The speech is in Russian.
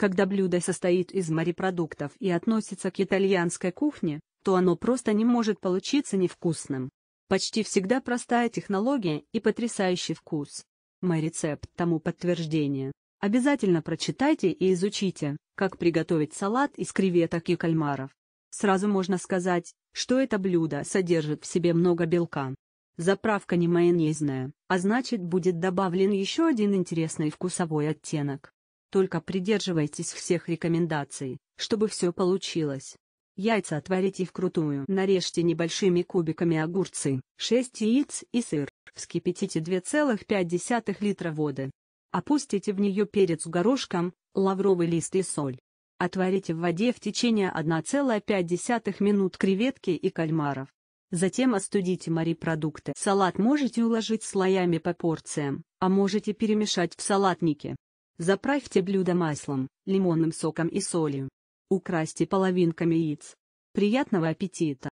Когда блюдо состоит из морепродуктов и относится к итальянской кухне, то оно просто не может получиться невкусным. Почти всегда простая технология и потрясающий вкус. Мой рецепт тому подтверждение. Обязательно прочитайте и изучите, как приготовить салат из креветок и кальмаров. Сразу можно сказать, что это блюдо содержит в себе много белка. Заправка не майонезная, а значит будет добавлен еще один интересный вкусовой оттенок. Только придерживайтесь всех рекомендаций, чтобы все получилось. Яйца отварите вкрутую. Нарежьте небольшими кубиками огурцы, 6 яиц и сыр. Вскипятите 2,5 литра воды. Опустите в нее перец горошком, лавровый лист и соль. Отварите в воде в течение 1,5 минут креветки и кальмаров. Затем остудите морепродукты. Салат можете уложить слоями по порциям, а можете перемешать в салатнике. Заправьте блюдо маслом, лимонным соком и солью. Украсьте половинками яиц. Приятного аппетита!